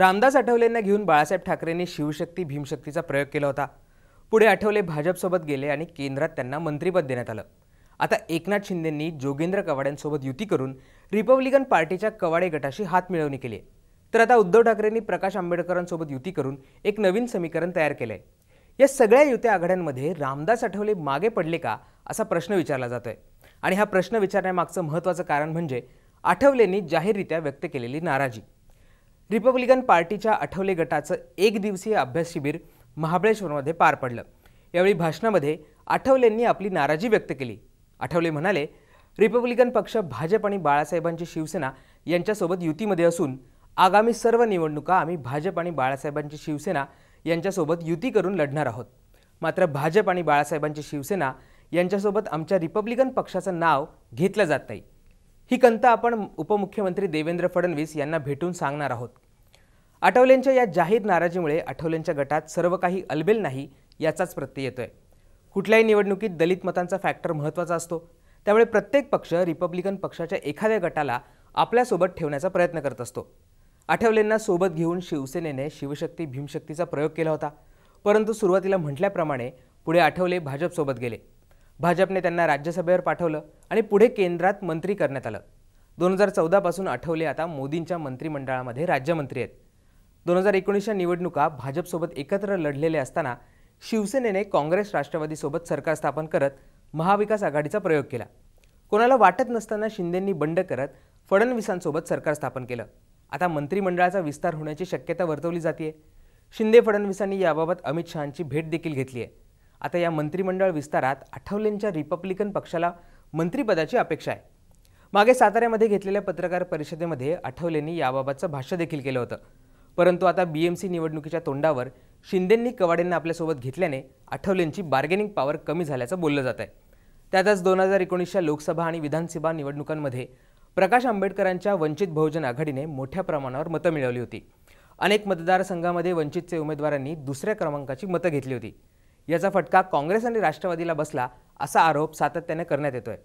रामदास आठवलेंना घेऊन बाळासाहेब ठाकरेंनी शिवशक्ती भीमशक्तीचा प्रयोग केला होता पुढे आठवले भाजपसोबत गेले आणि केंद्रात त्यांना मंत्रिपद देण्यात आलं आता एकनाथ शिंदेंनी जोगेंद्र कवाड्यांसोबत युती करून रिपब्लिकन पार्टीच्या कवाडे गटाशी हात मिळवणी केली तर आता उद्धव ठाकरेंनी प्रकाश आंबेडकरांसोबत युती करून एक नवीन समीकरण तयार केलं आहे या सगळ्या युत्या आघाड्यांमध्ये रामदास आठवले मागे पडले का असा प्रश्न विचारला जातोय आणि हा प्रश्न विचारण्यामागचं महत्त्वाचं कारण म्हणजे आठवलेंनी जाहीररित्या व्यक्त केलेली नाराजी रिपब्लिकन पार्टीच्या आठवले गटाचं एक दिवसीय अभ्यास शिबिर महाबळेश्वरमध्ये पार पडलं यावेळी भाषणामध्ये आठवलेंनी आपली नाराजी व्यक्त केली आठवले म्हणाले रिपब्लिकन पक्ष भाजप आणि बाळासाहेबांची शिवसेना यांच्यासोबत युतीमध्ये असून आगामी सर्व निवडणुका आम्ही भाजप आणि बाळासाहेबांची शिवसेना यांच्यासोबत युती करून लढणार आहोत मात्र भाजप आणि बाळासाहेबांची शिवसेना यांच्यासोबत आमच्या रिपब्लिकन पक्षाचं नाव घेतलं जात नाही ही कंता आपण उपमुख्यमंत्री देवेंद्र फडणवीस यांना भेटून सांगणार आहोत आठवलेंच्या या जाहीर नाराजीमुळे आठवलेंच्या गटात सर्व काही अलबेल नाही याचाच प्रत्यय येतोय कुठल्याही निवडणुकीत दलित मतांचा फॅक्टर महत्त्वाचा असतो त्यामुळे प्रत्येक पक्ष रिपब्लिकन पक्षाच्या एखाद्या गटाला आपल्यासोबत ठेवण्याचा प्रयत्न करत असतो आठवलेंना सोबत घेऊन शिवसेनेने शिवशक्ती भीमशक्तीचा प्रयोग केला होता परंतु सुरुवातीला म्हटल्याप्रमाणे पुढे आठवले भाजपसोबत गेले भाजपने त्यांना राज्यसभेवर पाठवलं आणि पुढे केंद्रात मंत्री करण्यात आलं दोन हजार चौदापासून आठवले आता मोदींच्या मंत्रिमंडळामध्ये राज्यमंत्री आहेत दोन हजार एकोणीसच्या निवडणुका भाजपसोबत एकत्र लढलेले असताना शिवसेनेने काँग्रेस राष्ट्रवादीसोबत सरकार स्थापन करत महाविकास आघाडीचा प्रयोग केला कोणाला वाटत नसताना शिंदेंनी बंड करत फडणवीसांसोबत सरकार स्थापन केलं आता मंत्रिमंडळाचा विस्तार होण्याची शक्यता वर्तवली जाते शिंदे फडणवीसांनी याबाबत अमित शहांची भेट देखील घेतली आहे आता या मंत्रिमंडळ विस्तारात आठवलेंच्या रिपब्लिकन पक्षाला मंत्रिपदाची अपेक्षा आहे मागे साताऱ्यामध्ये घेतलेल्या पत्रकार परिषदेमध्ये आठवलेंनी याबाबतचं भाष्य देखील केलं होतं परंतु आता बी एम सी निवडणुकीच्या तोंडावर शिंदेंनी कवाडेंना आपल्यासोबत घेतल्याने आठवलेंची बार्गेनिंग पॉवर कमी झाल्याचं बोललं जात आहे त्यातच दोन हजार एकोणीसच्या लोकसभा आणि विधानसभा निवडणुकांमध्ये प्रकाश आंबेडकरांच्या वंचित बहुजन आघाडीने मोठ्या प्रमाणावर मतं मिळवली होती अनेक मतदारसंघामध्ये वंचितचे उमेदवारांनी दुसऱ्या क्रमांकाची मतं घेतली होती याचा फटका काँग्रेस आणि राष्ट्रवादीला बसला असा आरोप सातत्याने करण्यात येतोय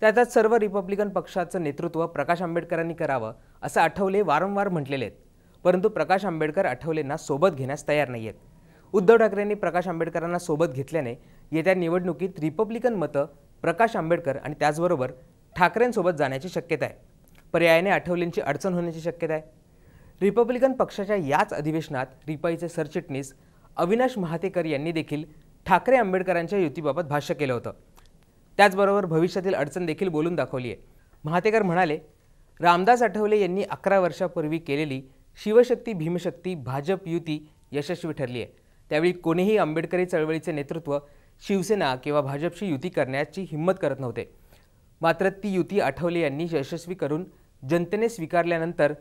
त्यातच सर्व रिपब्लिकन पक्षाचं नेतृत्व प्रकाश आंबेडकरांनी करावं असं आठवले वारंवार म्हटलेले आहेत परंतु प्रकाश आंबेडकर आठवलेंना सोबत घेण्यास तयार नाही आहेत उद्धव ठाकरेंनी प्रकाश आंबेडकरांना सोबत घेतल्याने येत्या निवडणुकीत रिपब्लिकन मतं प्रकाश आंबेडकर आणि त्याचबरोबर ठाकरेंसोबत जाण्याची शक्यता आहे पर्यायाने आठवलेंची अडचण होण्याची शक्यता आहे रिपब्लिकन पक्षाच्या याच अधिवेशनात रिपाईचे सरचिटणीस अविनाश महातेकर यांनी देखील ठाकरे आंबेडकरांच्या युतीबाबत भाष्य केलं होतं त्याचबरोबर भविष्यातील अडचण देखील बोलून दाखवली आहे महातेकर म्हणाले रामदास आठवले यांनी अकरा वर्षापूर्वी केलेली शिवशक्ती भीमशक्ती भाजप युती यशस्वी ठरली आहे त्यावेळी कोणीही आंबेडकरी चळवळीचे नेतृत्व शिवसेना किंवा भाजपशी युती करण्याची हिंमत करत नव्हते मात्र ती युती आठवले यांनी यशस्वी करून जनतेने स्वीकारल्यानंतर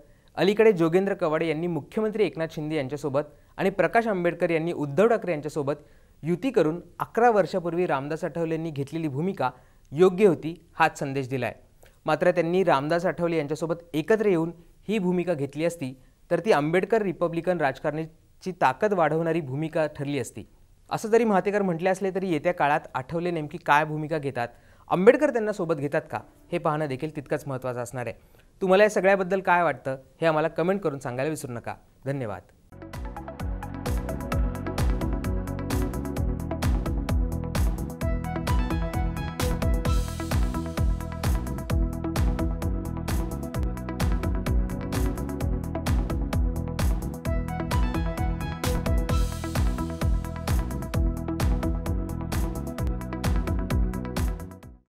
अलीकडे जोगेंद्र कवाडे यांनी मुख्यमंत्री एकनाथ शिंदे यांच्यासोबत आणि प्रकाश आंबेडकर यांनी उद्धव ठाकरे यांच्यासोबत युती करून अकरा वर्षापूर्वी रामदास आठवलेंनी घेतलेली भूमिका योग्य होती हाच संदेश दिला आहे मात्र त्यांनी रामदास आठवले यांच्यासोबत एकत्र येऊन ही भूमिका घेतली असती तर ती आंबेडकर रिपब्लिकन राजकारणीची ताकद वाढवणारी भूमिका ठरली असती असं जरी महातेकर म्हटले असले तरी येत्या काळात आठवले नेमकी काय भूमिका घेतात आंबेडकर त्यांना सोबत घेतात का हे पाहणं देखील तितकंच महत्त्वाचं असणार आहे तुम्हाला या सगळ्याबद्दल काय वाटतं हे आम्हाला कमेंट करून सांगायला विसरू नका धन्यवाद